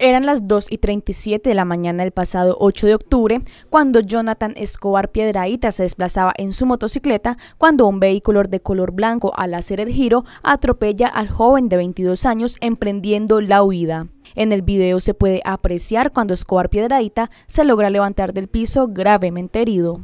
Eran las 2 y 37 de la mañana del pasado 8 de octubre cuando Jonathan Escobar Piedraíta se desplazaba en su motocicleta cuando un vehículo de color blanco al hacer el giro atropella al joven de 22 años emprendiendo la huida. En el video se puede apreciar cuando Escobar Piedraíta se logra levantar del piso gravemente herido.